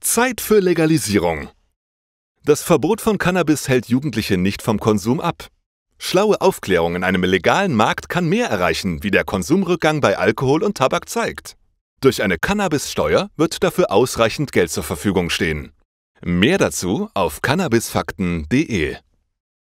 Zeit für Legalisierung. Das Verbot von Cannabis hält Jugendliche nicht vom Konsum ab. Schlaue Aufklärung in einem legalen Markt kann mehr erreichen, wie der Konsumrückgang bei Alkohol und Tabak zeigt. Durch eine Cannabissteuer wird dafür ausreichend Geld zur Verfügung stehen. Mehr dazu auf cannabisfakten.de